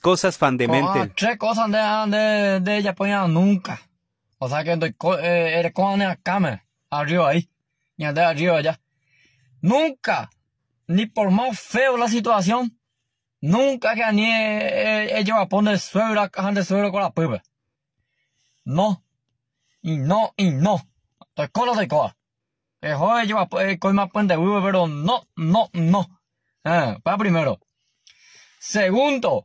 cosas fan de mente. Ah, tres cosas de, ah, de, de ella ponía pues, nunca. O sea que estoy eh, eres con la cámara. Arriba ahí. Y arriba allá. Nunca. Ni por más feo la situación. Nunca que ni eh, eh, ella va a poner suegra, de suegra con la piba. No. Y no, y no. Estoy con la de cosa. El joven lleva con más puente pero no, no, no. Eh, ah, para primero. Segundo,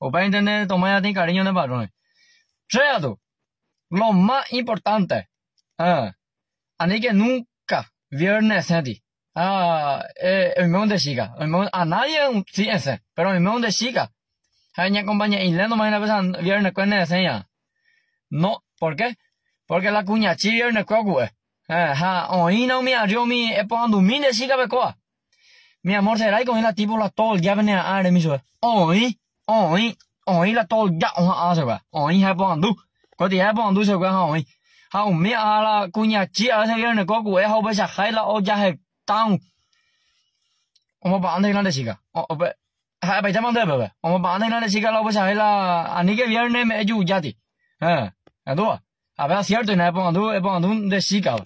O para entender, tomar a ti cariño de varones. Tercero, lo más importante, ah, así que nunca viernes a ti. Ah, eh, el mismo de chica, el a nadie sí fíjense, pero el mismo de chica. Hay una compañía y le la persona viernes cuenta de seña. No, ¿por qué? Porque la cuña chi viernes cuacu, eh. Ah, hoy no me arrió mi, es mil de chica becoa. Pues, mi amor será y con la tipo la todo el día venía a mi suerte. Hoy. 哦咦哦咦啦多呀我阿是吧？哦咦还帮都，我底还帮都是管好咦，好没阿啦姑娘接阿些人的搞过也好不下海了，我家还当，我们把那那的几个，哦哦不。还白家忙的不不，我们把那那那些个老婆下来了，啊，你给别人那买就家的，嗯，很多，啊，不要十二顿来帮都帮都那洗搞。